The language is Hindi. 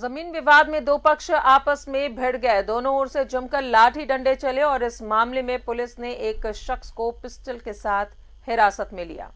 जमीन विवाद में दो पक्ष आपस में भिड़ गए दोनों ओर से जमकर लाठी डंडे चले और इस मामले में पुलिस ने एक शख्स को पिस्टल के साथ हिरासत में लिया